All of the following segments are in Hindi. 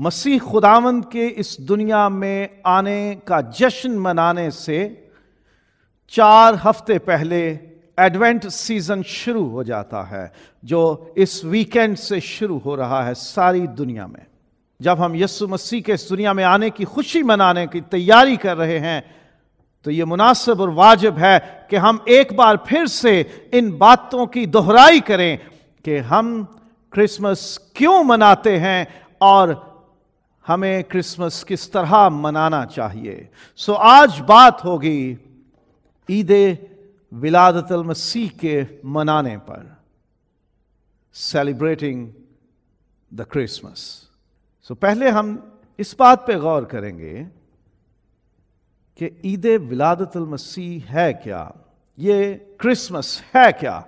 मसीह खुदावंद के इस दुनिया में आने का जश्न मनाने से चार हफ्ते पहले एडवेंट सीजन शुरू हो जाता है जो इस वीकेंड से शुरू हो रहा है सारी दुनिया में जब हम यस्सु मसीह के इस दुनिया में आने की खुशी मनाने की तैयारी कर रहे हैं तो ये मुनासिब और वाजिब है कि हम एक बार फिर से इन बातों की दोहराई करें कि हम क्रिसमस क्यों मनाते हैं और हमें क्रिसमस किस तरह मनाना चाहिए सो आज बात होगी ईद विलादतल मसीह के मनाने पर सेलिब्रेटिंग द क्रिसमस सो पहले हम इस बात पे गौर करेंगे कि ईद विलादतल मसीह है क्या ये क्रिसमस है क्या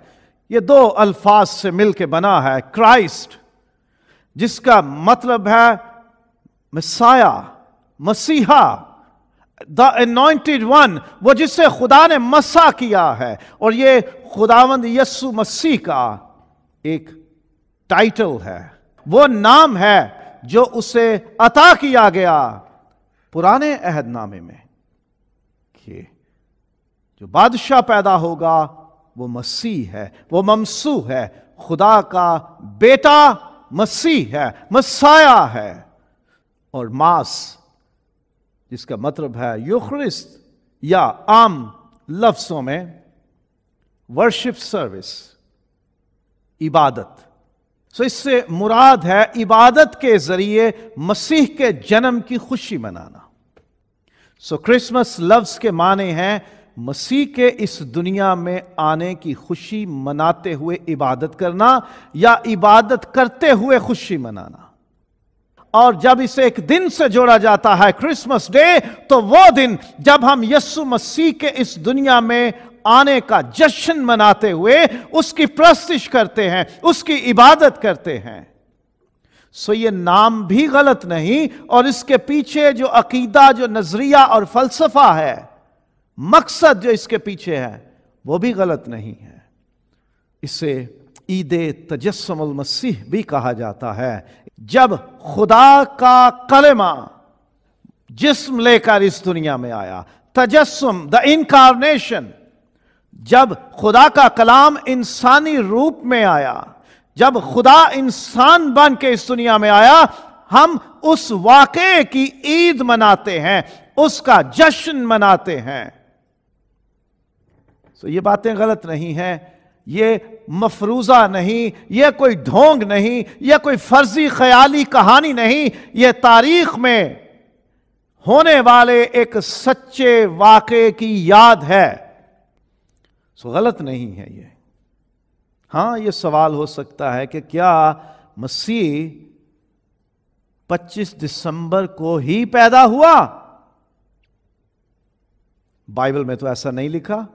ये दो अल्फाज से मिलके बना है क्राइस्ट जिसका मतलब है मसाया मसीहा द एनॉइंटेड वन वो जिससे खुदा ने मसा किया है और ये खुदावंद यस्सु मसीह का एक टाइटल है वो नाम है जो उसे अता किया गया पुराने अहदनामे में कि जो बादशाह पैदा होगा वो मसीह है वो ममसू है खुदा का बेटा मसीह है मसाया है और मास जिसका मतलब है युखरिस्त या आम लफ्सों में वर्शिप सर्विस इबादत सो इससे मुराद है इबादत के जरिए मसीह के जन्म की खुशी मनाना सो क्रिसमस लफ्ज के माने हैं मसीह के इस दुनिया में आने की खुशी मनाते हुए इबादत करना या इबादत करते हुए खुशी मनाना और जब इसे एक दिन से जोड़ा जाता है क्रिसमस डे तो वो दिन जब हम यस्सु मसीह के इस दुनिया में आने का जश्न मनाते हुए उसकी प्रस्तिश करते हैं उसकी इबादत करते हैं सो ये नाम भी गलत नहीं और इसके पीछे जो अकीदा जो नजरिया और फलसफा है मकसद जो इसके पीछे है वो भी गलत नहीं है इसे ईद तजस्म मसीह भी कहा जाता है जब खुदा का कलेमा जिस्म लेकर इस दुनिया में आया तजस्म द इनकारनेशन जब खुदा का कलाम इंसानी रूप में आया जब खुदा इंसान बन के इस दुनिया में आया हम उस वाक़े की ईद मनाते हैं उसका जश्न मनाते हैं तो ये बातें गलत नहीं हैं ये मफरूज़ा नहीं यह कोई ढोंग नहीं यह कोई फर्जी ख्याली कहानी नहीं यह तारीख में होने वाले एक सच्चे वाक़े की याद है सो गलत नहीं है यह हां यह सवाल हो सकता है कि क्या मसीह 25 दिसंबर को ही पैदा हुआ बाइबल में तो ऐसा नहीं लिखा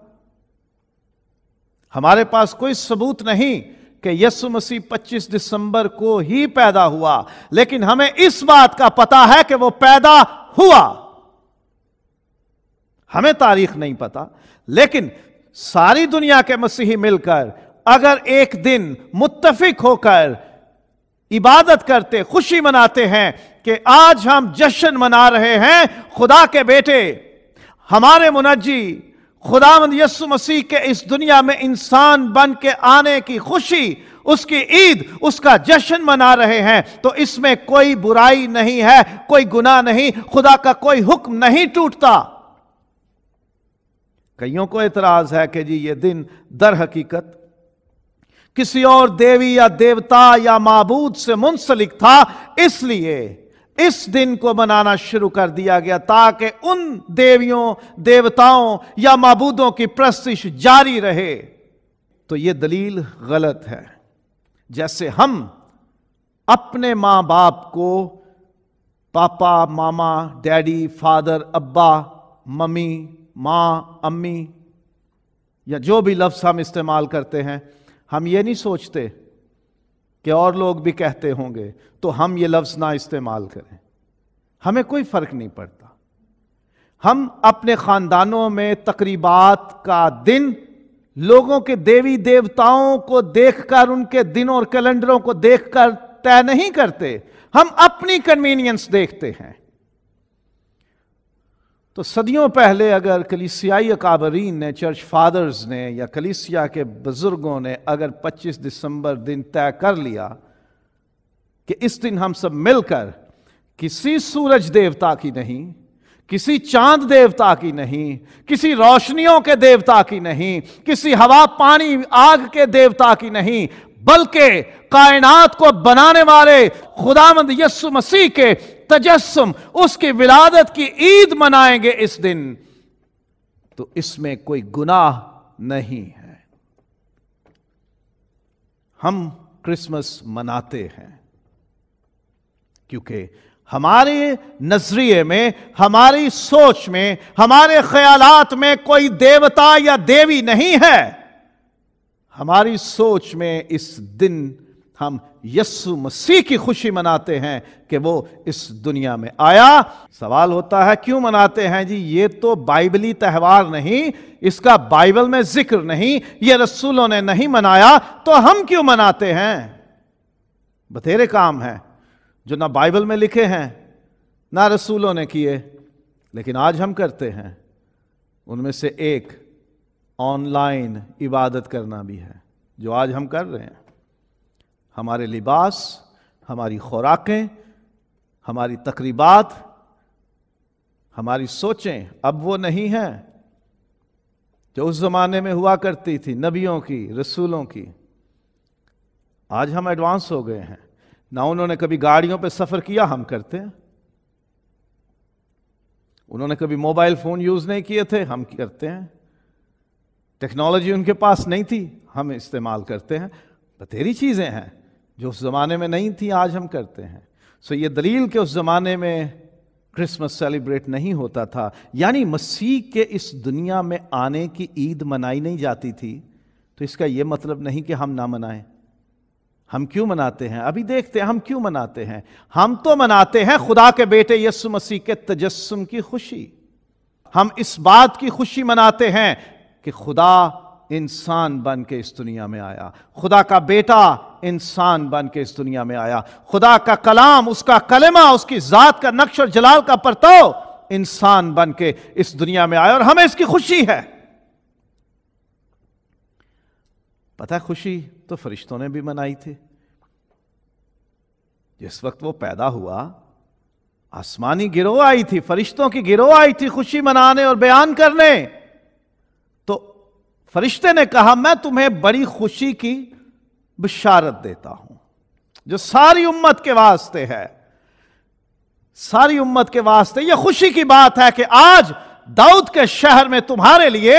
हमारे पास कोई सबूत नहीं कि यसु मसीह 25 दिसंबर को ही पैदा हुआ लेकिन हमें इस बात का पता है कि वो पैदा हुआ हमें तारीख नहीं पता लेकिन सारी दुनिया के मसीही मिलकर अगर एक दिन मुत्तफिक होकर इबादत करते खुशी मनाते हैं कि आज हम जश्न मना रहे हैं खुदा के बेटे हमारे मुनजी खुदा यसु मसीह के इस दुनिया में इंसान बन के आने की खुशी उसकी ईद उसका जश्न मना रहे हैं तो इसमें कोई बुराई नहीं है कोई गुनाह नहीं खुदा का कोई हुक्म नहीं टूटता कईयों को एतराज है कि जी ये दिन दर हकीकत किसी और देवी या देवता या माबूद से मुंसलिक था इसलिए इस दिन को मनाना शुरू कर दिया गया ताकि उन देवियों देवताओं या मबूदों की प्रस्तिश जारी रहे तो यह दलील गलत है जैसे हम अपने माँ बाप को पापा मामा डैडी फादर अब्बा मम्मी माँ अम्मी या जो भी लफ्स हम इस्तेमाल करते हैं हम ये नहीं सोचते कि और लोग भी कहते होंगे तो हम ये लफ्ज़ ना इस्तेमाल करें हमें कोई फ़र्क नहीं पड़ता हम अपने ख़ानदानों में तकरीबात का दिन लोगों के देवी देवताओं को देखकर उनके दिनों और कैलेंडरों को देखकर तय नहीं करते हम अपनी कन्वीनियंस देखते हैं तो सदियों पहले अगर कलिसियाई अकाबरीन ने चर्च फादर्स ने या कलिसिया के बुज़ुर्गों ने अगर 25 दिसंबर दिन तय कर लिया कि इस दिन हम सब मिलकर किसी सूरज देवता की नहीं किसी चांद देवता की नहीं किसी रोशनियों के देवता की नहीं किसी हवा पानी आग के देवता की नहीं बल्कि कायनात को बनाने वाले खुदामंद यस्सु मसीह के तजस्म उसकी विलादत की ईद मनाएंगे इस दिन तो इसमें कोई गुनाह नहीं है हम क्रिसमस मनाते हैं क्योंकि हमारे नजरिए में हमारी सोच में हमारे ख्यालात में कोई देवता या देवी नहीं है हमारी सोच में इस दिन हम यस्सु मसीह की खुशी मनाते हैं कि वो इस दुनिया में आया सवाल होता है क्यों मनाते हैं जी ये तो बाइबली त्यौहार नहीं इसका बाइबल में जिक्र नहीं ये रसूलों ने नहीं मनाया तो हम क्यों मनाते हैं बतेरे काम हैं जो ना बाइबल में लिखे हैं ना रसूलों ने किए लेकिन आज हम करते हैं उनमें से एक ऑनलाइन इबादत करना भी है जो आज हम कर रहे हैं हमारे लिबास हमारी खुराकें हमारी तकरीबात हमारी सोचें अब वो नहीं हैं जो उस ज़माने में हुआ करती थी नबियों की रसूलों की आज हम एडवांस हो गए हैं ना उन्होंने कभी गाड़ियों पे सफ़र किया हम करते हैं उन्होंने कभी मोबाइल फ़ोन यूज़ नहीं किए थे हम करते हैं टेक्नोलॉजी उनके पास नहीं थी हम इस्तेमाल करते हैं बतेरी चीज़ें हैं जो उस ज़माने में नहीं थी आज हम करते हैं सो ये दलील के उस ज़माने में क्रिसमस सेलिब्रेट नहीं होता था यानी मसीह के इस दुनिया में आने की ईद मनाई नहीं जाती थी तो इसका यह मतलब नहीं कि हम ना मनाएं हम क्यों मनाते हैं अभी देखते हैं हम क्यों मनाते हैं हम तो मनाते हैं खुदा के बेटे यसु मसीह के तजस्म की खुशी हम इस बात की खुशी मनाते हैं कि खुदा इंसान बन के इस दुनिया में आया खुदा का बेटा इंसान बन के इस दुनिया में आया खुदा का कलाम उसका कलेमा उसकी जात का नक्श और जलाल का परताव इंसान बन के इस दुनिया में आया और हमें इसकी खुशी है पता है खुशी तो फरिश्तों ने भी मनाई थी जिस वक्त वो पैदा हुआ आसमानी गिरोह आई थी फरिश्तों की गिरोह आई थी खुशी मनाने और बयान करने तो फरिश्ते ने कहा मैं तुम्हें बड़ी खुशी की बशारत देता हूं जो सारी उम्मत के वास्ते है सारी उम्मत के वास्ते यह खुशी की बात है कि आज दाऊद के शहर में तुम्हारे लिए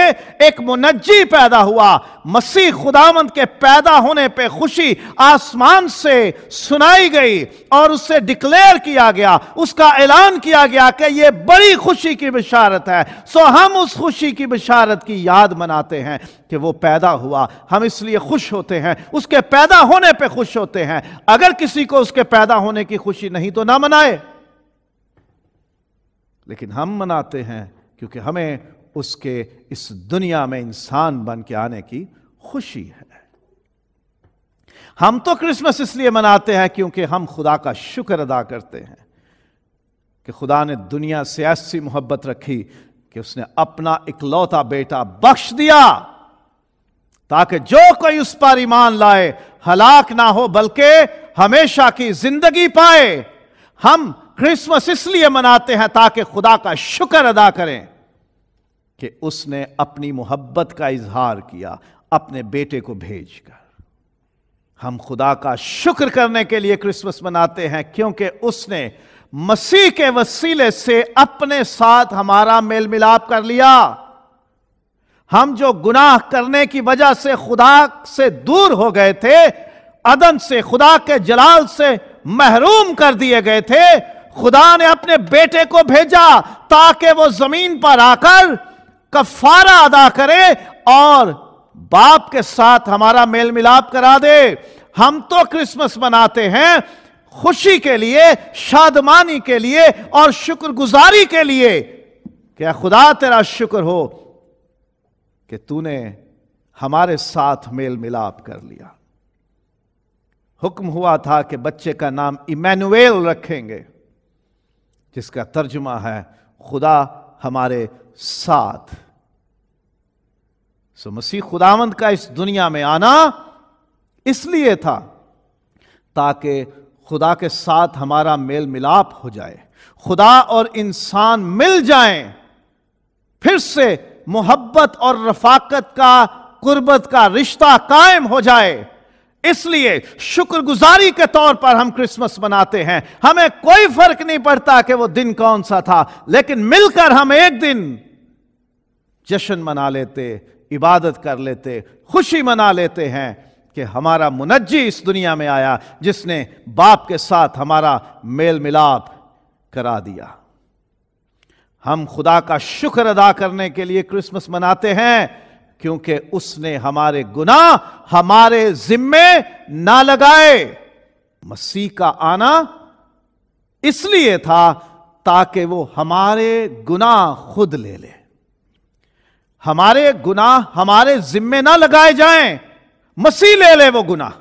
एक मुनज्जी पैदा हुआ मसीह खुदामंद के पैदा होने पे खुशी आसमान से सुनाई गई और उससे डिक्लेयर किया गया उसका ऐलान किया गया कि यह बड़ी खुशी की बिशारत है सो हम उस खुशी की बिशारत की याद मनाते हैं कि वो पैदा हुआ हम इसलिए खुश होते हैं उसके पैदा होने पे खुश होते हैं अगर किसी को उसके पैदा होने की खुशी नहीं तो ना मनाए लेकिन हम मनाते हैं क्योंकि हमें उसके इस दुनिया में इंसान बन के आने की खुशी है हम तो क्रिसमस इसलिए मनाते हैं क्योंकि हम खुदा का शुक्र अदा करते हैं कि खुदा ने दुनिया से ऐसी मोहब्बत रखी कि उसने अपना इकलौता बेटा बख्श दिया ताकि जो कोई उस पर ईमान लाए हलाक ना हो बल्कि हमेशा की जिंदगी पाए हम क्रिसमस इसलिए मनाते हैं ताकि खुदा का शुक्र अदा करें कि उसने अपनी मोहब्बत का इजहार किया अपने बेटे को भेजकर हम खुदा का शुक्र करने के लिए क्रिसमस मनाते हैं क्योंकि उसने मसीह के वसीले से अपने साथ हमारा मेल मिलाप कर लिया हम जो गुनाह करने की वजह से खुदा से दूर हो गए थे अदन से खुदा के जलाल से महरूम कर दिए गए थे खुदा ने अपने बेटे को भेजा ताकि वो जमीन पर आकर कफारा अदा करे और बाप के साथ हमारा मेल मिलाप करा दे हम तो क्रिसमस मनाते हैं खुशी के लिए शादमानी के लिए और शुक्रगुजारी के लिए क्या खुदा तेरा शुक्र हो कि तूने हमारे साथ मेल मिलाप कर लिया हुक्म हुआ था कि बच्चे का नाम इमैनुएल रखेंगे जिसका तर्जमा है खुदा हमारे साथ सो मसीह खुदावंद का इस दुनिया में आना इसलिए था ताकि खुदा के साथ हमारा मेल मिलाप हो जाए खुदा और इंसान मिल जाए फिर से मोहब्बत और रफाकत का कुर्बत का रिश्ता कायम हो जाए इसलिए शुक्रगुजारी के तौर पर हम क्रिसमस मनाते हैं हमें कोई फर्क नहीं पड़ता कि वो दिन कौन सा था लेकिन मिलकर हम एक दिन जश्न मना लेते इबादत कर लेते खुशी मना लेते हैं कि हमारा मुनजी इस दुनिया में आया जिसने बाप के साथ हमारा मेल मिलाप करा दिया हम खुदा का शुक्र अदा करने के लिए क्रिसमस मनाते हैं क्योंकि उसने हमारे गुनाह हमारे जिम्मे ना लगाए मसीह का आना इसलिए था ताकि वो हमारे गुनाह खुद ले ले हमारे गुनाह हमारे जिम्मे ना लगाए जाएं मसीह ले ले वो गुनाह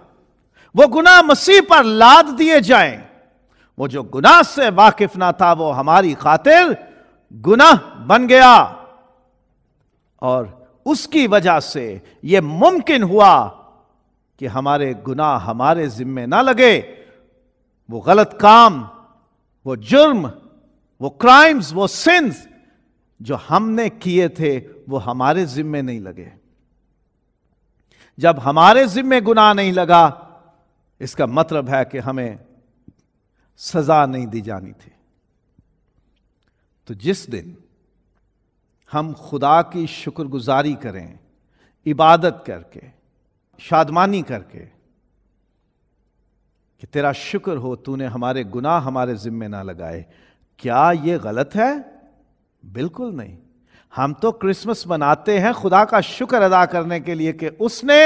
वो गुनाह मसीह पर लाद दिए जाएं वो जो गुनाह से वाकिफ ना था वो हमारी खातिर गुनाह बन गया और उसकी वजह से ये मुमकिन हुआ कि हमारे गुनाह हमारे जिम्मे ना लगे वो गलत काम वो जुर्म वो क्राइम्स वो सिंस जो हमने किए थे वो हमारे जिम्मे नहीं लगे जब हमारे जिम्मे गुनाह नहीं लगा इसका मतलब है कि हमें सजा नहीं दी जानी थी तो जिस दिन हम खुदा की शुक्रगुजारी करें इबादत करके शादमानी करके कि तेरा शुक्र हो तूने हमारे गुनाह हमारे जिम्मे ना लगाए क्या ये गलत है बिल्कुल नहीं हम तो क्रिसमस मनाते हैं खुदा का शुक्र अदा करने के लिए कि उसने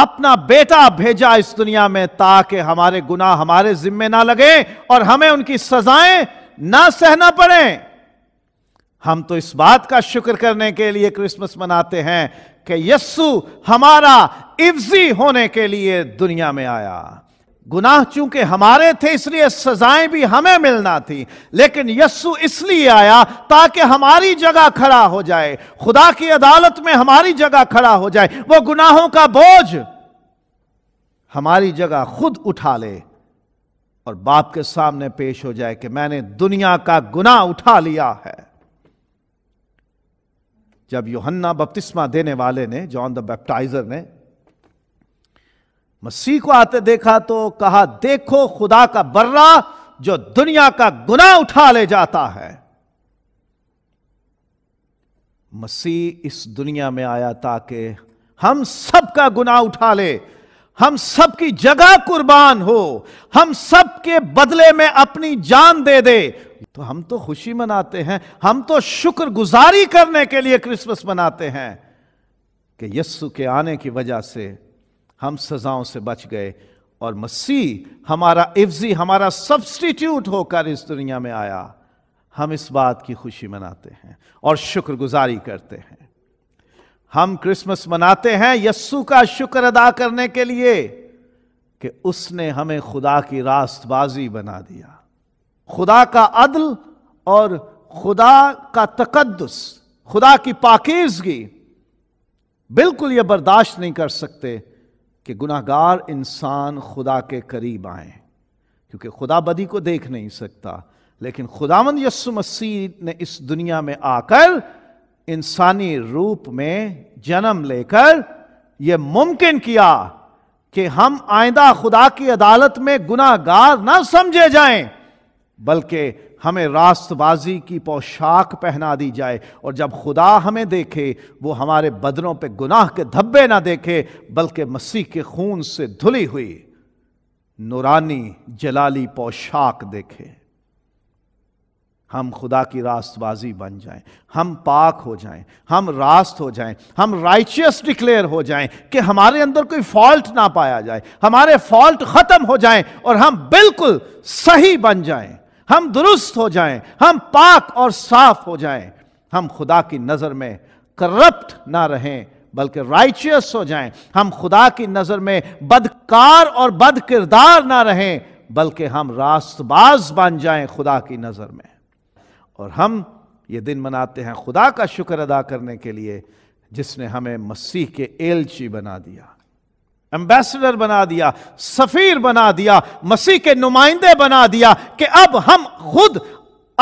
अपना बेटा भेजा इस दुनिया में ताकि हमारे गुनाह हमारे जिम्मे ना लगे और हमें उनकी सजाएं ना सहना पड़े हम तो इस बात का शुक्र करने के लिए क्रिसमस मनाते हैं कि यस्सु हमारा इफ्जी होने के लिए दुनिया में आया गुनाह चूंकि हमारे थे इसलिए सजाएं भी हमें मिलना थी लेकिन यस्सु इसलिए आया ताकि हमारी जगह खड़ा हो जाए खुदा की अदालत में हमारी जगह खड़ा हो जाए वो गुनाहों का बोझ हमारी जगह खुद उठा ले और बाप के सामने पेश हो जाए कि मैंने दुनिया का गुनाह उठा लिया है जब योहन्ना बपतिस्मा देने वाले ने जॉन द बैप्टाइजर ने मसीह को आते देखा तो कहा देखो खुदा का बर्रा जो दुनिया का गुना उठा ले जाता है मसीह इस दुनिया में आया ताकि हम सब का गुना उठा ले हम सब की जगह कुर्बान हो हम सब के बदले में अपनी जान दे दे तो हम तो खुशी मनाते हैं हम तो शुक्रगुजारी करने के लिए क्रिसमस मनाते हैं कि यस्सु के आने की वजह से हम सजाओं से बच गए और मसीह हमारा इफ्जी हमारा सब्सटीट्यूट होकर इस दुनिया में आया हम इस बात की खुशी मनाते हैं और शुक्रगुजारी करते हैं हम क्रिसमस मनाते हैं यस्सु का शुक्र अदा करने के लिए कि उसने हमें खुदा की रास्तबाजी बना दिया खुदा का अदल और खुदा का तकदस खुदा की पाकिजगी बिल्कुल ये बर्दाश्त नहीं कर सकते कि गुनाहगार इंसान खुदा के करीब आए क्योंकि खुदा बदी को देख नहीं सकता लेकिन खुदावंद यस्सु मसीह ने इस दुनिया में आकर इंसानी रूप में जन्म लेकर यह मुमकिन किया कि हम आइंदा खुदा की अदालत में गुनाहगार ना समझे जाएं बल्कि हमें रास्तबाजी की पोशाक पहना दी जाए और जब खुदा हमें देखे वो हमारे बदनों पे गुनाह के धब्बे ना देखे बल्कि मसीह के खून से धुली हुई नुरानी जलाली पोशाक देखे हम खुदा की रास्तबाजी बन जाएं, हम पाक हो जाएं, हम रास्त हो जाएं, हम राइचियस डिक्लेयर हो जाएं कि हमारे अंदर कोई फॉल्ट ना पाया जाए हमारे फॉल्ट खत्म हो जाएं और हम बिल्कुल सही बन जाएं हम दुरुस्त हो जाएं, हम पाक और साफ हो जाएं, हम खुदा की नज़र में करप्ट ना रहें बल्कि राइचियस हो जाएं, हम खुदा की नज़र में बदकार और बद किरदार ना रहें बल्कि हम रास्तबाज बन जाएं खुदा की नज़र में और हम ये दिन मनाते हैं खुदा का शुक्र अदा करने के लिए जिसने हमें मसीह के एलची बना दिया एम्बेसडर बना दिया सफीर बना दिया मसीह के नुमाइंदे बना दिया कि अब हम खुद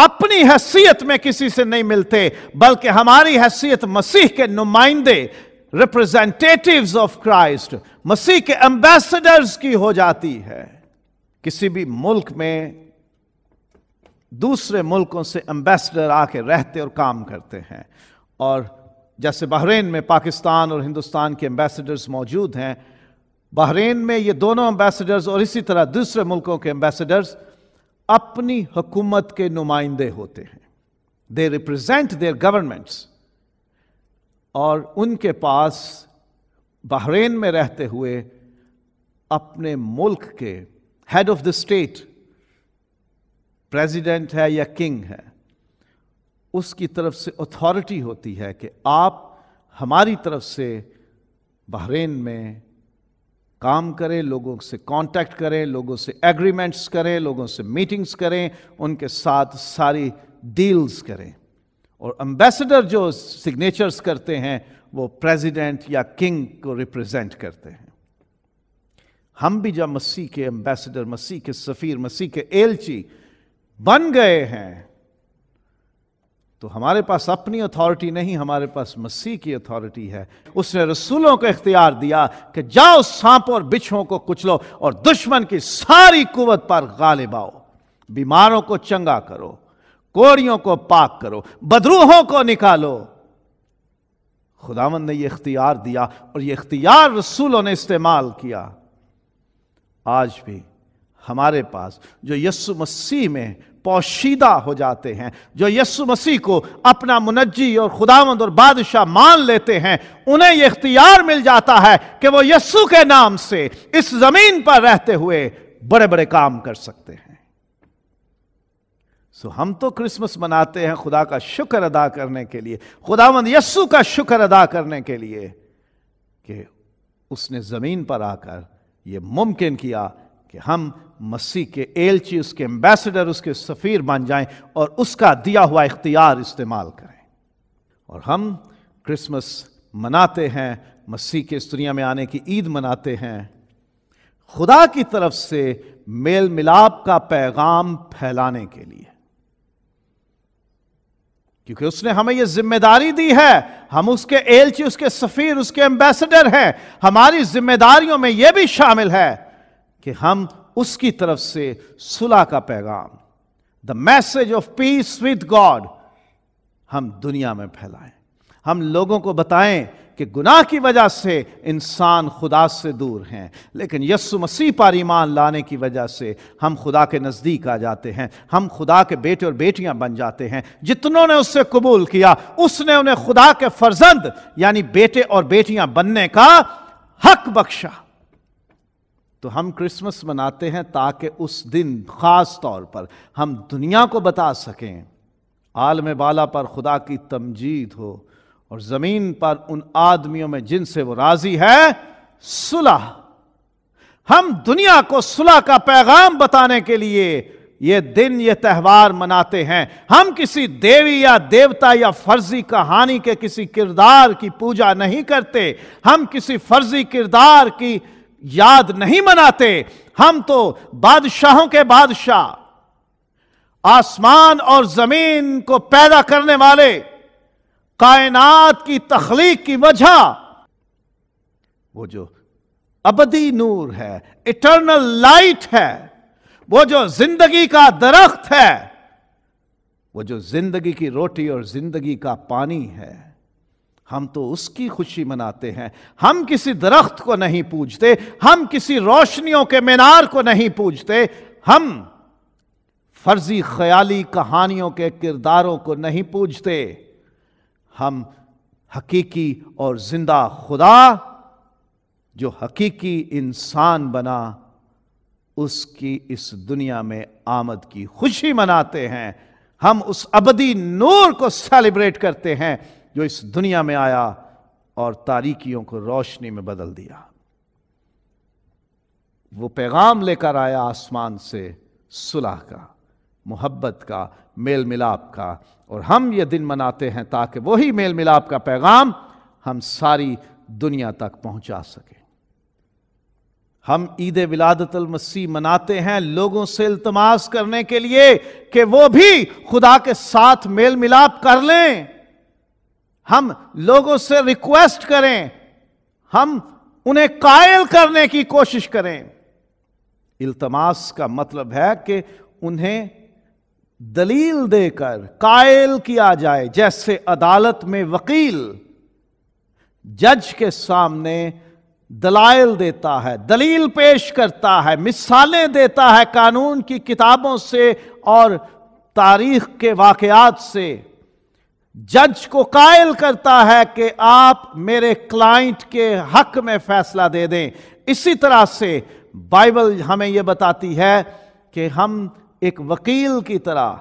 अपनी हैसियत में किसी से नहीं मिलते बल्कि हमारी हैसियत मसीह के नुमाइंदे रिप्रेजेंटेटिव ऑफ क्राइस्ट मसीह के एम्बेसडर्स की हो जाती है किसी भी मुल्क में दूसरे मुल्कों से एम्बेसडर आके रहते और काम करते हैं और जैसे बहरीन में पाकिस्तान और हिंदुस्तान के एम्बेसडर्स मौजूद हैं बहरीन में ये दोनों एम्बेसडर्स और इसी तरह दूसरे मुल्कों के एम्बेसडर्स अपनी हुकूमत के नुमाइंदे होते हैं दे रिप्रेजेंट देयर गवर्नमेंट्स और उनके पास बहरीन में रहते हुए अपने मुल्क के head of the state president है या किंग है उसकी तरफ से अथॉरिटी होती है कि आप हमारी तरफ से बहरीन में काम करें लोगों से कांटेक्ट करें लोगों से एग्रीमेंट्स करें लोगों से मीटिंग्स करें उनके साथ सारी डील्स करें और एम्बेसडर जो सिग्नेचर्स करते हैं वो प्रेसिडेंट या किंग को रिप्रेजेंट करते हैं हम भी जब मसीह के एम्बेसडर मसीह के सफ़ीर मसीह के एलची बन गए हैं तो हमारे पास अपनी अथॉरिटी नहीं हमारे पास मसीह की अथॉरिटी है उसने रसूलों को इख्तियार दिया कि जाओ सांप और बिछों को कुचलो और दुश्मन की सारी कुवत पर गालिब आओ बीमारों को चंगा करो कोड़ियों को पाक करो बदरूहों को निकालो खुदावन ने यह इख्तियार दिया और यह इख्तियार रसूलों ने इस्तेमाल किया आज भी हमारे पास जो यस्सु मसीह में पोशीदा हो जाते हैं जो यस्सु मसीह को अपना मुनजी और खुदामंद और बादशाह मान लेते हैं उन्हें यह इख्तियार मिल जाता है कि वो यस्सु के नाम से इस जमीन पर रहते हुए बड़े बड़े काम कर सकते हैं सो हम तो क्रिसमस मनाते हैं खुदा का शुक्र अदा करने के लिए खुदावंद यस्सु का शुक्र अदा करने के लिए कि उसने ज़मीन पर आकर यह मुमकिन किया कि हम मसीह के एलची उसके एम्बेसडर उसके सफ़ीर बन जाएं और उसका दिया हुआ इख्तियार इस्तेमाल करें और हम क्रिसमस मनाते हैं मसीह के इस दुनिया में आने की ईद मनाते हैं खुदा की तरफ से मेल मिलाप का पैगाम फैलाने के लिए क्योंकि उसने हमें यह जिम्मेदारी दी है हम उसके एलची उसके सफीर उसके एम्बेसडर हैं हमारी जिम्मेदारियों में यह भी शामिल है कि हम उसकी तरफ से सुलह का पैगाम the message of peace with God हम दुनिया में फैलाएं हम लोगों को बताएं कि गुनाह की वजह से इंसान खुदा से दूर हैं लेकिन यस्सु मसीह पर ईमान लाने की वजह से हम खुदा के नज़दीक आ जाते हैं हम खुदा के बेटे और बेटियां बन जाते हैं जितनों ने उससे कबूल किया उसने उन्हें खुदा के फर्जंद यानी बेटे और बेटियां बनने का हक बख्शा तो हम क्रिसमस मनाते हैं ताकि उस दिन ख़ास तौर पर हम दुनिया को बता सकें आलम बाला पर खुदा की तमजीद हो और ज़मीन पर उन आदमियों में जिनसे वो राज़ी है सुलह हम दुनिया को सुलह का पैगाम बताने के लिए ये दिन ये त्यौहार मनाते हैं हम किसी देवी या देवता या फर्जी कहानी के किसी किरदार की पूजा नहीं करते हम किसी फर्जी किरदार की याद नहीं मनाते हम तो बादशाहों के बादशाह आसमान और जमीन को पैदा करने वाले कायनात की तखलीक की वजह वो जो अबदी नूर है इटर्नल लाइट है वो जो जिंदगी का दरख्त है वो जो जिंदगी की रोटी और जिंदगी का पानी है हम तो उसकी खुशी मनाते हैं हम किसी दरख्त को नहीं पूजते हम किसी रोशनियों के मीनार को नहीं पूजते हम फर्जी ख्याली कहानियों के किरदारों को नहीं पूजते हम हकीकी और जिंदा खुदा जो हकीकी इंसान बना उसकी इस दुनिया में आमद की खुशी मनाते हैं हम उस अबदी नूर को सेलिब्रेट करते हैं जो इस दुनिया में आया और तारीकियों को रोशनी में बदल दिया वो पैगाम लेकर आया आसमान से सुलह का मोहब्बत का मेल मिलाप का और हम ये दिन मनाते हैं ताकि वही मेल मिलाप का पैगाम हम सारी दुनिया तक पहुंचा सके हम ईद विलादतल मसीह मनाते हैं लोगों से इल्तमास करने के लिए कि वो भी खुदा के साथ मेल मिलाप कर लें हम लोगों से रिक्वेस्ट करें हम उन्हें कायल करने की कोशिश करें इल्तमास का मतलब है कि उन्हें दलील देकर कायल किया जाए जैसे अदालत में वकील जज के सामने दलाइल देता है दलील पेश करता है मिसालें देता है कानून की किताबों से और तारीख के वाकयात से जज को कायल करता है कि आप मेरे क्लाइंट के हक में फैसला दे दें इसी तरह से बाइबल हमें यह बताती है कि हम एक वकील की तरह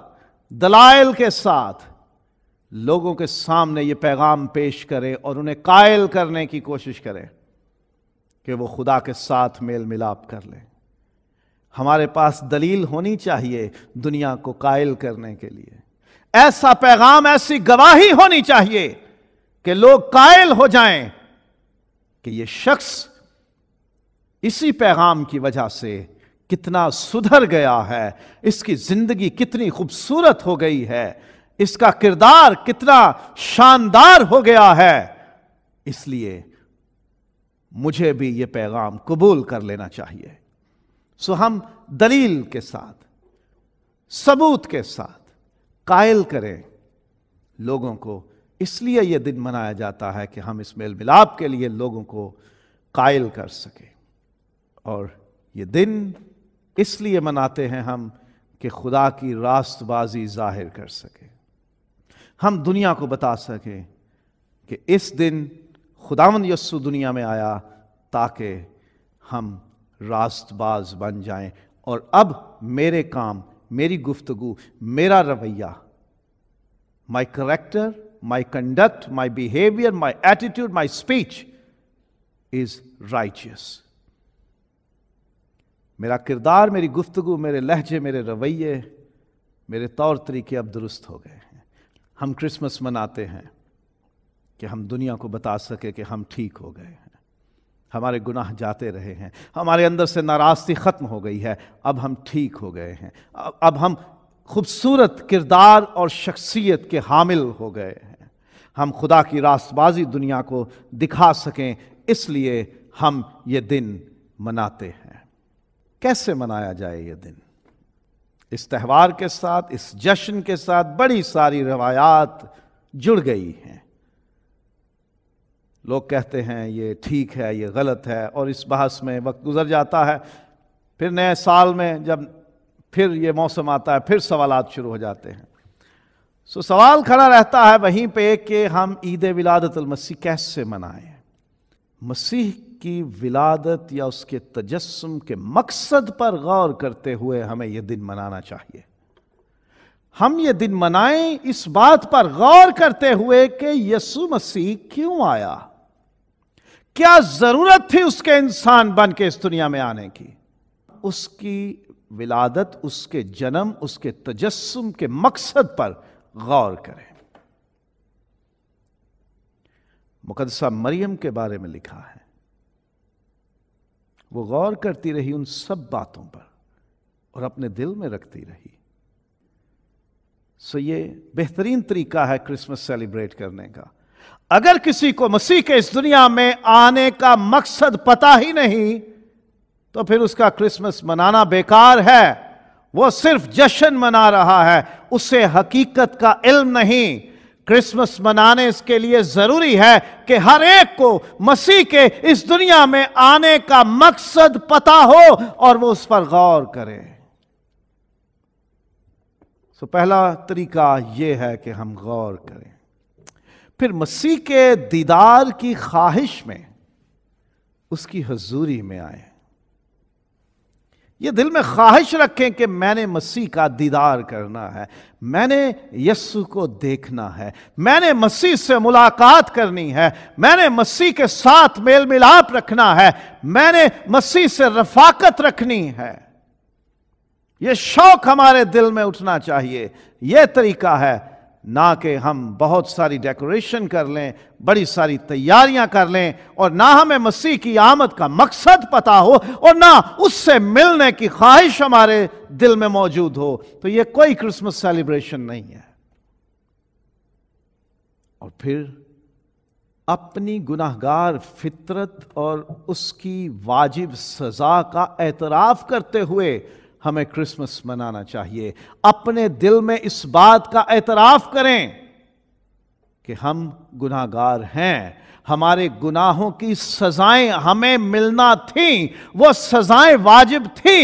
दलाइल के साथ लोगों के सामने ये पैगाम पेश करें और उन्हें कायल करने की कोशिश करें कि वो खुदा के साथ मेल मिलाप कर लें हमारे पास दलील होनी चाहिए दुनिया को कायल करने के लिए ऐसा पैगाम ऐसी गवाही होनी चाहिए कि लोग कायल हो जाएं कि यह शख्स इसी पैगाम की वजह से कितना सुधर गया है इसकी जिंदगी कितनी खूबसूरत हो गई है इसका किरदार कितना शानदार हो गया है इसलिए मुझे भी यह पैगाम कबूल कर लेना चाहिए सो हम दलील के साथ सबूत के साथ कायल करें लोगों को इसलिए यह दिन मनाया जाता है कि हम इस मेल मिलाप के लिए लोगों को कायल कर सकें और ये दिन इसलिए मनाते हैं हम कि खुदा की रास्तबाजी जाहिर कर सकें हम दुनिया को बता सकें कि इस दिन खुदावन यस्सु दुनिया में आया ताकि हम रास्तबाज बन जाएं और अब मेरे काम मेरी गुफ्तगु मेरा रवैया my character my conduct my behaviour my attitude my speech is righteous मेरा किरदार मेरी गुफ्तगु मेरे लहजे मेरे रवैये मेरे तौर तरीके अब दुरुस्त हो गए हैं हम क्रिसमस मनाते हैं कि हम दुनिया को बता सके कि हम ठीक हो गए हैं हमारे गुनाह जाते रहे हैं हमारे अंदर से नाराज़गी ख़त्म हो गई है अब हम ठीक हो गए हैं अब हम खूबसूरत किरदार और शख्सियत के हामिल हो गए हैं हम खुदा की रास्तबाजी दुनिया को दिखा सकें इसलिए हम ये दिन मनाते हैं कैसे मनाया जाए ये दिन इस त्यौहार के साथ इस जश्न के साथ बड़ी सारी रवायात जुड़ गई हैं लोग कहते हैं ये ठीक है ये गलत है और इस बहस में वक्त गुजर जाता है फिर नए साल में जब फिर ये मौसम आता है फिर सवाल शुरू हो जाते हैं सो सवाल खड़ा रहता है वहीं पे कि हम ईद विलादत कैसे मनाएं मसीह की विलादत या उसके तजस्म के मकसद पर गौर करते हुए हमें यह दिन मनाना चाहिए हम ये दिन मनाएं इस बात पर गौर करते हुए कि यसु मसीह क्यों आया क्या जरूरत थी उसके इंसान बन के इस दुनिया में आने की उसकी विलादत उसके जन्म उसके तजस्म के मकसद पर गौर करें मुकदसा मरियम के बारे में लिखा है वो गौर करती रही उन सब बातों पर और अपने दिल में रखती रही सो ये बेहतरीन तरीका है क्रिसमस सेलिब्रेट करने का अगर किसी को मसीह के इस दुनिया में आने का मकसद पता ही नहीं तो फिर उसका क्रिसमस मनाना बेकार है वो सिर्फ जश्न मना रहा है उसे हकीकत का इल्म नहीं क्रिसमस मनाने इसके लिए जरूरी है कि हर एक को मसीह के इस दुनिया में आने का मकसद पता हो और वो उस पर गौर करे सो पहला तरीका यह है कि हम गौर करें फिर मसीह के दीदार की ख्वाहिश में उसकी हजूरी में आए ये दिल में ख्वाहिश रखें कि मैंने मसीह का दीदार करना है मैंने यस्सु को देखना है मैंने मसीह से मुलाकात करनी है मैंने मसीह के साथ मेल मिलाप रखना है मैंने मसीह से रफाकत रखनी है ये शौक हमारे दिल में उठना चाहिए यह तरीका है ना कि हम बहुत सारी डेकोरेशन कर लें बड़ी सारी तैयारियां कर लें और ना हमें मसीह की आमद का मकसद पता हो और ना उससे मिलने की ख्वाहिश हमारे दिल में मौजूद हो तो ये कोई क्रिसमस सेलिब्रेशन नहीं है और फिर अपनी गुनाहगार फितरत और उसकी वाजिब सजा का एतराफ़ करते हुए हमें क्रिसमस मनाना चाहिए अपने दिल में इस बात का एतराफ करें कि हम गुनाहगार हैं हमारे गुनाहों की सजाएं हमें मिलना थी वो सजाएं वाजिब थी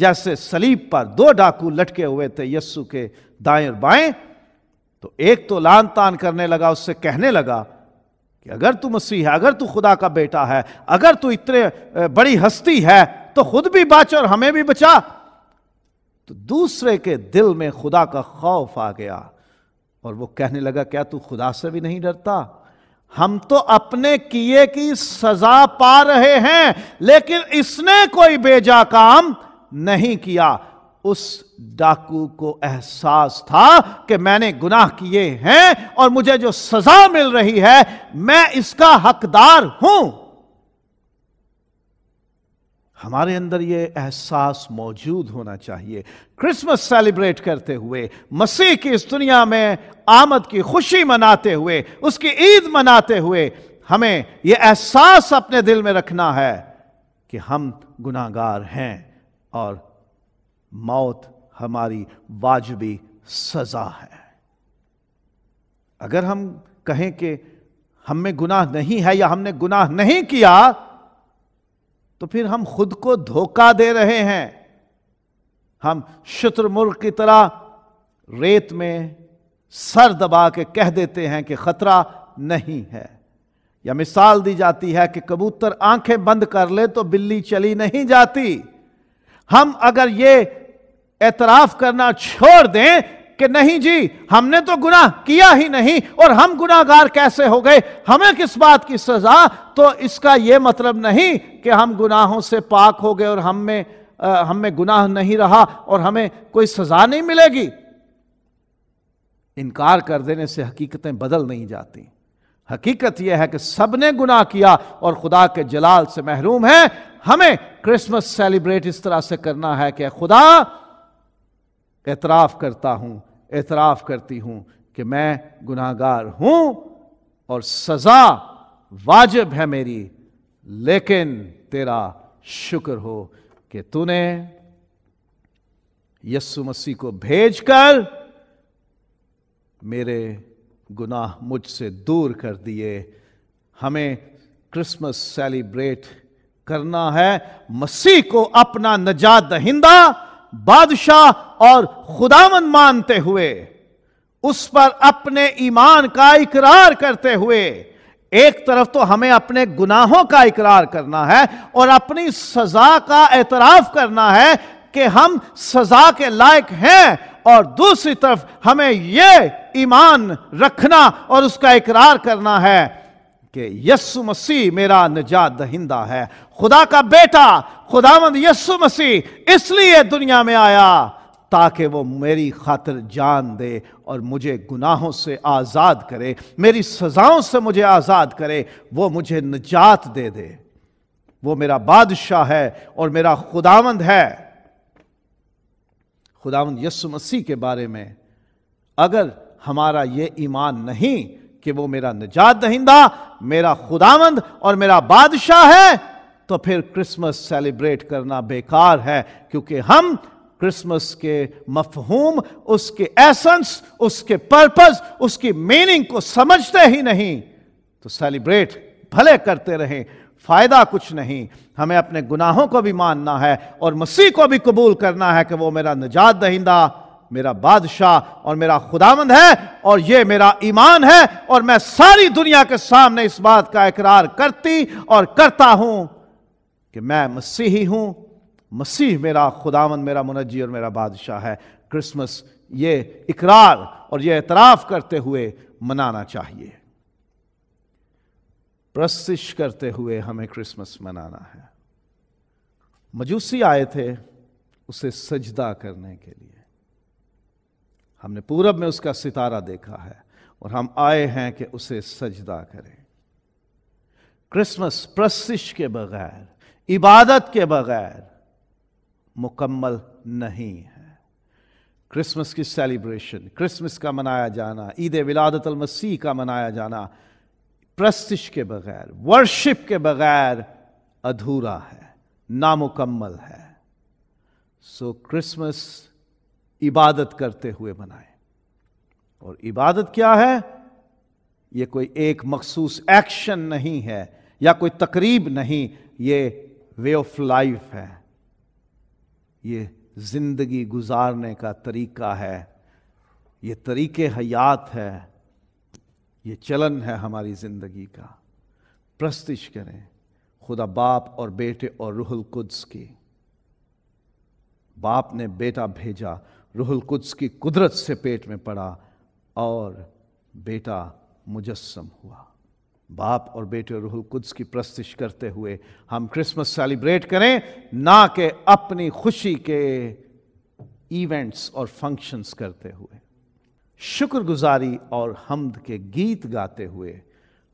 जैसे सलीब पर दो डाकू लटके हुए थे यस्सु के दाएं और बाएं तो एक तो लान तान करने लगा उससे कहने लगा कि अगर तू मसीह है अगर तू खुदा का बेटा है अगर तू इतने बड़ी हस्ती है तो खुद भी बच और हमें भी बचा तो दूसरे के दिल में खुदा का खौफ आ गया और वो कहने लगा क्या तू खुदा से भी नहीं डरता हम तो अपने किए की सजा पा रहे हैं लेकिन इसने कोई बेजा काम नहीं किया उस डाकू को एहसास था कि मैंने गुनाह किए हैं और मुझे जो सजा मिल रही है मैं इसका हकदार हूं हमारे अंदर ये एहसास मौजूद होना चाहिए क्रिसमस सेलिब्रेट करते हुए मसीह की इस दुनिया में आमद की खुशी मनाते हुए उसकी ईद मनाते हुए हमें यह एहसास अपने दिल में रखना है कि हम गुनागार हैं और मौत हमारी वाजबी सजा है अगर हम कहें कि हम में गुनाह नहीं है या हमने गुनाह नहीं किया तो फिर हम खुद को धोखा दे रहे हैं हम शत्रुमुर्ग की तरह रेत में सर दबा के कह देते हैं कि खतरा नहीं है या मिसाल दी जाती है कि कबूतर आंखें बंद कर ले तो बिल्ली चली नहीं जाती हम अगर ये एतराफ करना छोड़ दें कि नहीं जी हमने तो गुनाह किया ही नहीं और हम गुनाहगार कैसे हो गए हमें किस बात की सजा तो इसका यह मतलब नहीं कि हम गुनाहों से पाक हो गए और हम में आ, हम में गुनाह नहीं रहा और हमें कोई सजा नहीं मिलेगी इनकार कर देने से हकीकतें बदल नहीं जाती हकीकत यह है कि सब ने गुनाह किया और खुदा के जलाल से महरूम है हमें क्रिसमस सेलिब्रेट इस तरह से करना है कि खुदा एतराफ़ करता हूँ एतराफ़ करती हूँ कि मैं गुनाहगार हूँ और सज़ा वाजिब है मेरी लेकिन तेरा शुक्र हो कि तूने यस्सु मसीह को भेजकर मेरे गुनाह मुझसे दूर कर दिए हमें क्रिसमस सेलिब्रेट करना है मसीह को अपना नजात दहिंदा बादशाह और खुदावन मानते हुए उस पर अपने ईमान का इकरार करते हुए एक तरफ तो हमें अपने गुनाहों का इकरार करना है और अपनी सजा का एतराफ करना है कि हम सजा के लायक हैं और दूसरी तरफ हमें यह ईमान रखना और उसका इकरार करना है कि यस्सु मसीह मेरा निजात दहिंदा है खुदा का बेटा खुदावंद यस्सु मसीह इसलिए दुनिया में आया ताकि वो मेरी खातर जान दे और मुझे गुनाहों से आज़ाद करे मेरी सज़ाओं से मुझे आज़ाद करे वो मुझे निजात दे दे वो मेरा बादशाह है और मेरा खुदावंद है खुदावंद यसु मसीह के बारे में अगर हमारा ये ईमान नहीं कि वो मेरा निजात दहिंदा मेरा खुदावंद और मेरा बादशाह है तो फिर क्रिसमस सेलिब्रेट करना बेकार है क्योंकि हम क्रिसमस के मफहूम उसके एसेंस उसके पर्पस उसकी मीनिंग को समझते ही नहीं तो सेलिब्रेट भले करते रहें फायदा कुछ नहीं हमें अपने गुनाहों को भी मानना है और मसीह को भी कबूल करना है कि वो मेरा निजात दहिंदा मेरा बादशाह और मेरा खुदामंद है और ये मेरा ईमान है और मैं सारी दुनिया के सामने इस बात का इकरार करती और करता हूं कि मैं मसीही हूं मसीह मेरा खुदावन मेरा मुनजी और मेरा बादशाह है क्रिसमस ये इकरार और ये एतराफ़ करते हुए मनाना चाहिए प्रस्तिश करते हुए हमें क्रिसमस मनाना है मजूसी आए थे उसे सजदा करने के लिए हमने पूरब में उसका सितारा देखा है और हम आए हैं कि उसे सजदा करें क्रिसमस प्रस्तिश के बगैर इबादत के बगैर मुकम्मल नहीं है क्रिसमस की सेलिब्रेशन क्रिसमस का मनाया जाना ईद विलादत मसीह का मनाया जाना प्रस्तिश के बगैर वर्शिप के बगैर अधूरा है नामुकम्मल है सो क्रिसमस इबादत करते हुए मनाए और इबादत क्या है ये कोई एक मखसूस एक्शन नहीं है या कोई तकरीब नहीं ये वे ऑफ लाइफ है ये ज़िंदगी गुजारने का तरीका है ये तरीके हयात है ये चलन है हमारी ज़िंदगी का प्रस्तिश करें खुदा बाप और बेटे और रुहुल कुद्स की बाप ने बेटा भेजा रुहुल कुद्स की कुदरत से पेट में पड़ा और बेटा मुजस्म हुआ बाप और बेटे रूहुल कुद्स की प्रस्तिश करते हुए हम क्रिसमस सेलिब्रेट करें ना कि अपनी खुशी के इवेंट्स और फंक्शंस करते हुए शुक्रगुजारी और हमद के गीत गाते हुए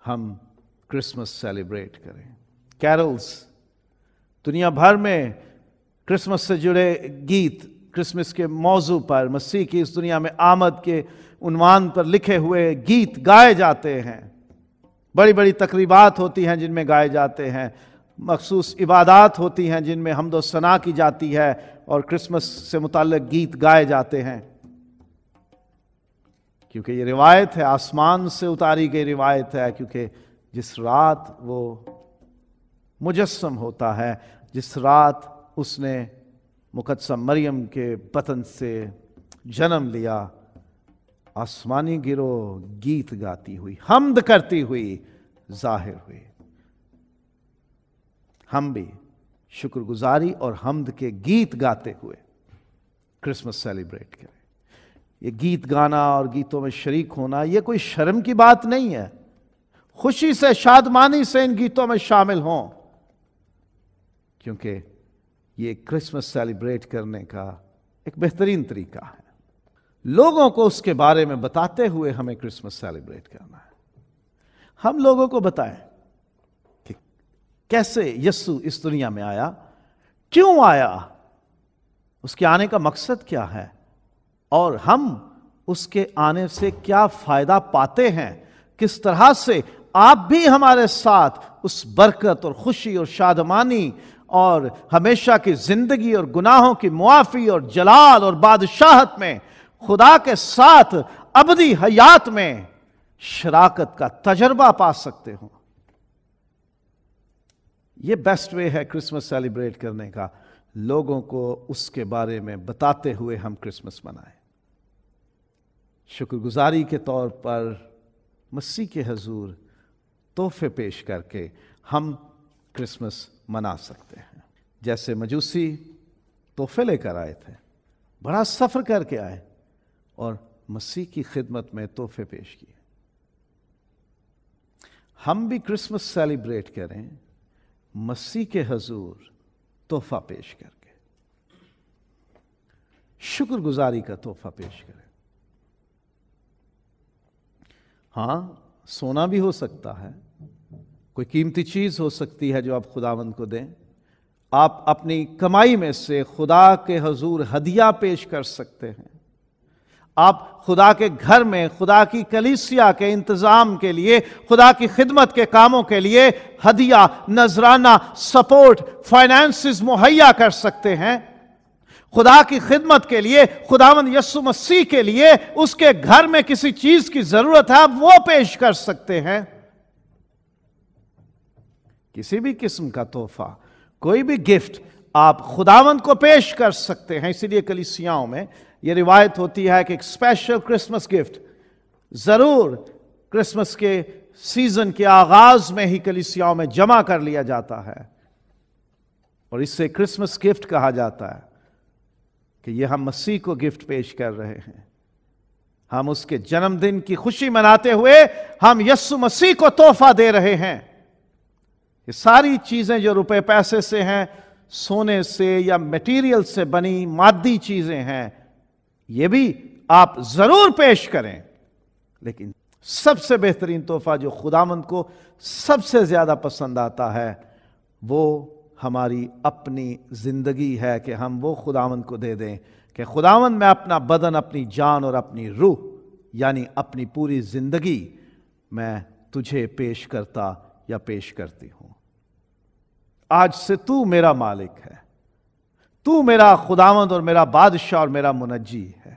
हम क्रिसमस सेलिब्रेट करें कैरल्स दुनिया भर में क्रिसमस से जुड़े गीत क्रिसमस के मौजू पर मसीह की इस दुनिया में आमद के उन्वान पर लिखे हुए गीत गाए जाते हैं बड़ी बड़ी तकरीबात होती हैं जिनमें गाए जाते हैं मखसूस इबादत होती हैं जिनमें हमदो सना की जाती है और क्रिसमस से मुतल गीत गाए जाते हैं क्योंकि ये रिवायत है आसमान से उतारी गई रिवायत है क्योंकि जिस रात वो मुजस्म होता है जिस रात उसने मुकदसम मरियम के पतन से जन्म लिया आसमानी गिरो गीत गाती हुई हमद करती हुई जाहिर हुई हम भी शुक्रगुजारी और हमद के गीत गाते हुए क्रिसमस सेलिब्रेट करें ये गीत गाना और गीतों में शरीक होना ये कोई शर्म की बात नहीं है खुशी से शादमानी से इन गीतों में शामिल हों क्योंकि ये क्रिसमस सेलिब्रेट करने का एक बेहतरीन तरीका है लोगों को उसके बारे में बताते हुए हमें क्रिसमस सेलिब्रेट करना है हम लोगों को बताएं कि कैसे यस्सु इस दुनिया में आया क्यों आया उसके आने का मकसद क्या है और हम उसके आने से क्या फायदा पाते हैं किस तरह से आप भी हमारे साथ उस बरकत और खुशी और शादमानी और हमेशा की जिंदगी और गुनाहों की मुआफ़ी और जलाल और बादशाहत में खुदा के साथ अबदी हयात में शराकत का तजर्बा पा सकते हो यह बेस्ट वे है क्रिसमस सेलिब्रेट करने का लोगों को उसके बारे में बताते हुए हम क्रिसमस मनाएं शुक्रगुजारी के तौर पर मसीह के हजूर तोहफे पेश करके हम क्रिसमस मना सकते हैं जैसे मजूसी तोहफे लेकर आए थे बड़ा सफ़र करके आए और मसीह की खिदमत में तोहफे पेश किए हम भी क्रिसमस सेलिब्रेट करें मसीह के हजूर तोहफा पेश करके शुक्रगुजारी का तोहफा पेश करें हां सोना भी हो सकता है कोई कीमती चीज हो सकती है जो आप खुदावंद को दें आप अपनी कमाई में से खुदा के हजूर हदिया पेश कर सकते हैं आप खुदा के घर में खुदा की कलीसिया के इंतज़ाम के लिए खुदा की खिदमत के कामों के लिए हदिया नजराना सपोर्ट फाइनेंसिस मुहैया कर सकते हैं खुदा की खिदमत के लिए खुदावन यसु मसीह के लिए उसके घर में किसी चीज की जरूरत है आप वो पेश कर सकते हैं किसी भी किस्म का तोहफा कोई भी गिफ्ट आप खुदावंत को पेश कर सकते हैं इसीलिए कलिसियाओं में यह रिवायत होती है कि एक स्पेशल क्रिसमस गिफ्ट ज़रूर क्रिसमस के सीजन के आगाज में ही कलिसियाओं में जमा कर लिया जाता है और इससे क्रिसमस गिफ्ट कहा जाता है कि यह हम मसीह को गिफ्ट पेश कर रहे हैं हम उसके जन्मदिन की खुशी मनाते हुए हम यस्सु मसीह को तोहफा दे रहे हैं ये सारी चीजें जो रुपए पैसे से हैं सोने से या मटेरियल से बनी मादी चीजें हैं ये भी आप जरूर पेश करें लेकिन सबसे बेहतरीन तोहफा जो खुदामंद को सबसे ज्यादा पसंद आता है वो हमारी अपनी जिंदगी है कि हम वो खुदावंद को दे दें कि खुदावंद मैं अपना बदन अपनी जान और अपनी रूह यानी अपनी पूरी जिंदगी मैं तुझे पेश करता या पेश करती हूँ आज से तू मेरा मालिक है तू मेरा खुदावंद और मेरा बादशाह और मेरा मुनजी है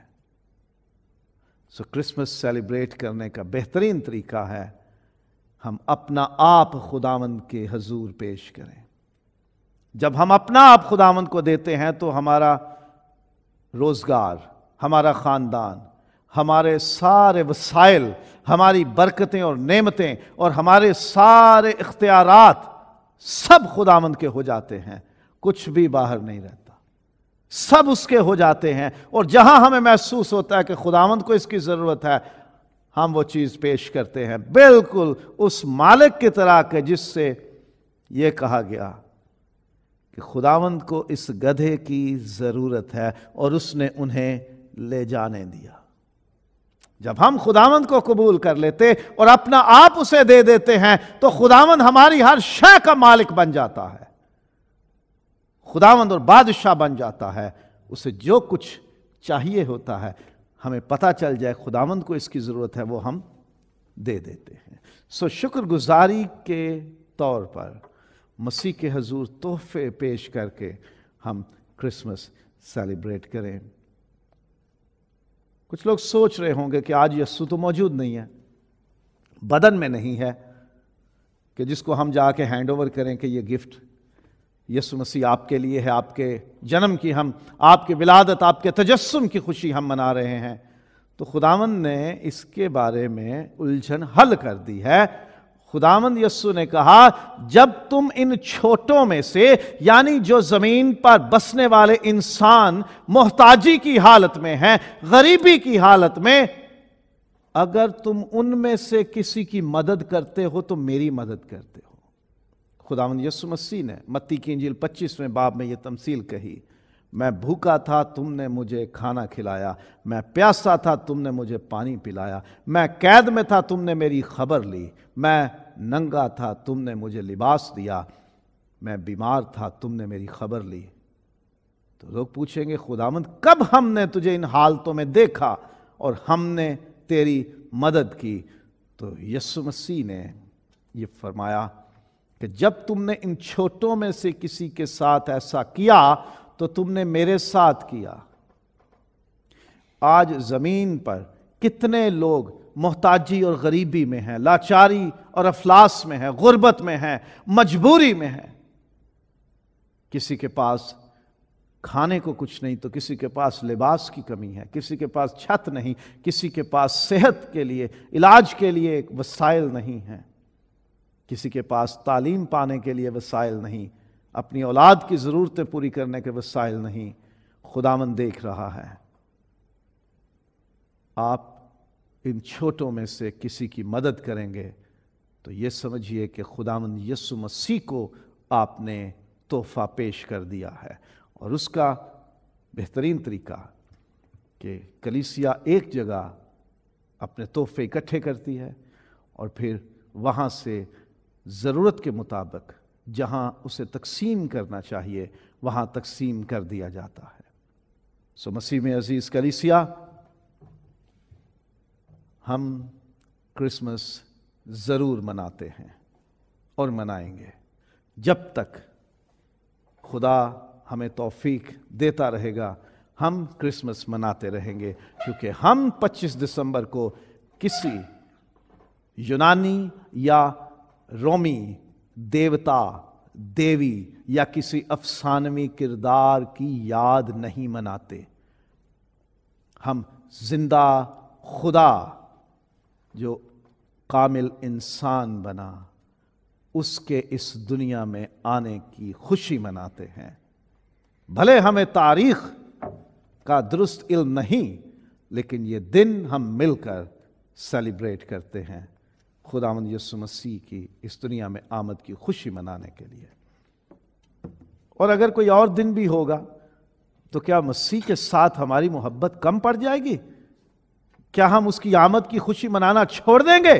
सो क्रिसमस सेलिब्रेट करने का बेहतरीन तरीका है हम अपना आप खुदावंद के हजूर पेश करें जब हम अपना आप खुदावंद को देते हैं तो हमारा रोजगार हमारा खानदान हमारे सारे वसाइल हमारी बरकतें और नेमतें और हमारे सारे इख्तियारत सब खुदामंद के हो जाते हैं कुछ भी बाहर नहीं रहता सब उसके हो जाते हैं और जहां हमें महसूस होता है कि खुदामंद को इसकी ज़रूरत है हम वो चीज़ पेश करते हैं बिल्कुल उस मालिक की तरह के जिससे ये कहा गया कि खुदावंद को इस गधे की ज़रूरत है और उसने उन्हें ले जाने दिया जब हम खुदावंद को कबूल कर लेते और अपना आप उसे दे देते हैं तो खुदावंद हमारी हर शय का मालिक बन जाता है खुदावंद और बादशाह बन जाता है उसे जो कुछ चाहिए होता है हमें पता चल जाए खुदावंद को इसकी ज़रूरत है वो हम दे देते हैं सो शुक्रगुजारी के तौर पर मसीह के हजूर तोहफे पेश करके हम क्रिसमस सेलिब्रेट करें कुछ लोग सोच रहे होंगे कि आज यस्सु तो मौजूद नहीं है बदन में नहीं है कि जिसको हम जाके हैंड ओवर करें कि ये गिफ्ट यसु मसीह आपके लिए है आपके जन्म की हम आपके विलादत आपके तजस्म की खुशी हम मना रहे हैं तो खुदावन ने इसके बारे में उलझन हल कर दी है खुदामंद यस्सु ने कहा जब तुम इन छोटों में से यानी जो जमीन पर बसने वाले इंसान मोहताजी की हालत में हैं गरीबी की हालत में अगर तुम उनमें से किसी की मदद करते हो तो मेरी मदद करते हो खुदामंद यस्सु मसीह ने मत्ती की इंजिल पच्चीसवें बाब में यह तमसील कही मैं भूखा था तुमने मुझे खाना खिलाया मैं प्यासा था तुमने मुझे पानी पिलाया मैं कैद में था तुमने मेरी खबर ली मैं नंगा था तुमने मुझे लिबास दिया मैं बीमार था तुमने मेरी खबर ली तो लोग पूछेंगे खुदामंद कब हमने तुझे इन हालतों में देखा और हमने तेरी मदद की तो यसु मसीह ने यह फरमाया कि जब तुमने इन छोटों में से किसी के साथ ऐसा किया तो तुमने मेरे साथ किया आज ज़मीन पर कितने लोग मोहताजी और गरीबी में हैं लाचारी और अफलास में हैं गुर्बत में हैं मजबूरी में हैं किसी के पास खाने को कुछ नहीं तो किसी के पास लिबास की कमी है किसी के पास छत नहीं किसी के पास सेहत के लिए इलाज के लिए वसाइल नहीं है किसी के पास तालीम पाने के लिए वसाइल नहीं अपनी औलाद की ज़रूरतें पूरी करने के वसाइल नहीं खुदावन देख रहा है आप इन छोटों में से किसी की मदद करेंगे तो ये समझिए कि खुदावन यसु मसीह को आपने तोहफा पेश कर दिया है और उसका बेहतरीन तरीका कि कलीसिया एक जगह अपने तोहफे इकट्ठे करती है और फिर वहाँ से ज़रूरत के मुताबिक जहां उसे तकसीम करना चाहिए वहां तकसीम कर दिया जाता है सो मसीह में अजीज़ कलिसिया हम क्रिसमस ज़रूर मनाते हैं और मनाएंगे जब तक खुदा हमें तौफीक देता रहेगा हम क्रिसमस मनाते रहेंगे क्योंकि हम 25 दिसंबर को किसी यूनानी या रोमी देवता देवी या किसी अफसानवी किरदार की याद नहीं मनाते हम जिंदा खुदा जो कामिल इंसान बना उसके इस दुनिया में आने की खुशी मनाते हैं भले हमें तारीख का दुरुस्त इल्म नहीं लेकिन ये दिन हम मिलकर सेलिब्रेट करते हैं खुदा यसु मसीह की इस दुनिया में आमद की खुशी मनाने के लिए और अगर कोई और दिन भी होगा तो क्या मसीह के साथ हमारी मोहब्बत कम पड़ जाएगी क्या हम उसकी आमद की खुशी मनाना छोड़ देंगे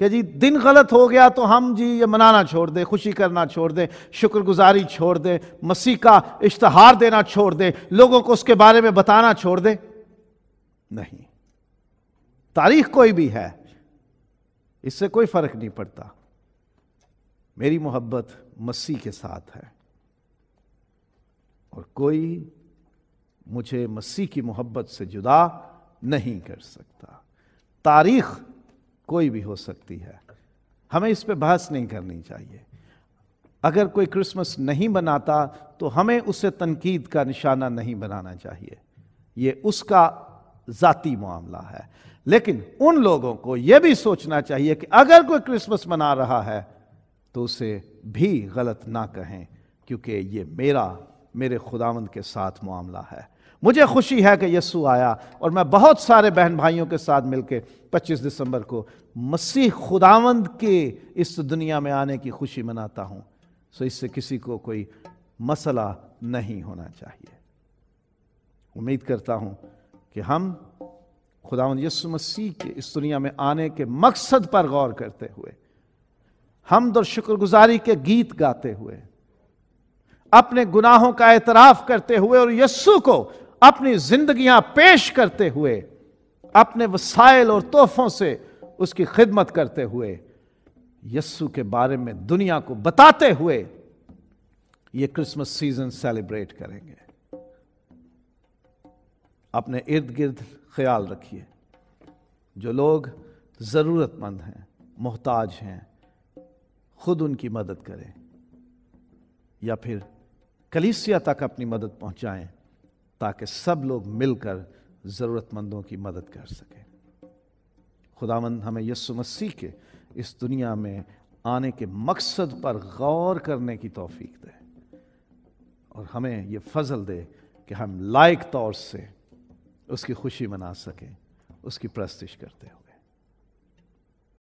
कि जी दिन गलत हो गया तो हम जी ये मनाना छोड़ दें खुशी करना छोड़ दें शुक्रगुजारी छोड़ दें मसीह का इश्तहार देना छोड़ दें लोगों को उसके बारे में बताना छोड़ दें नहीं तारीख कोई भी है इससे कोई फर्क नहीं पड़ता मेरी मोहब्बत मसीह के साथ है और कोई मुझे मसीह की मोहब्बत से जुदा नहीं कर सकता तारीख कोई भी हो सकती है हमें इस पे बहस नहीं करनी चाहिए अगर कोई क्रिसमस नहीं बनाता तो हमें उसे तनकीद का निशाना नहीं बनाना चाहिए यह उसका जाति मामला है लेकिन उन लोगों को यह भी सोचना चाहिए कि अगर कोई क्रिसमस मना रहा है तो उसे भी गलत ना कहें क्योंकि ये मेरा मेरे खुदावंद के साथ मामला है मुझे खुशी है कि यस्सु आया और मैं बहुत सारे बहन भाइयों के साथ मिलकर 25 दिसंबर को मसीह खुदावंद के इस दुनिया में आने की खुशी मनाता हूं सो इससे किसी को कोई मसला नहीं होना चाहिए उम्मीद करता हूं कि हम खुदा यसु मसीह के इस दुनिया में आने के मकसद पर गौर करते हुए हमद और शुक्रगुजारी के गीत गाते हुए अपने गुनाहों का एतराफ करते हुए और यस्सु को अपनी जिंदगियां पेश करते हुए अपने वसाइल और तोहफों से उसकी खिदमत करते हुए यस्सु के बारे में दुनिया को बताते हुए ये क्रिसमस सीजन सेलिब्रेट करेंगे अपने इर्द गिर्द ख्याल रखिए जो लोग ज़रूरतमंद हैं मोहताज हैं खुद उनकी मदद करें या फिर कलीसिया तक अपनी मदद पहुंचाएं ताकि सब लोग मिलकर ज़रूरतमंदों की मदद कर सकें खुदावंद हमें यसु मसीह के इस दुनिया में आने के मकसद पर गौर करने की तौफीक दे और हमें ये फजल दे कि हम लायक तौर से उसकी खुशी मना सकें उसकी प्रस्तिश करते हो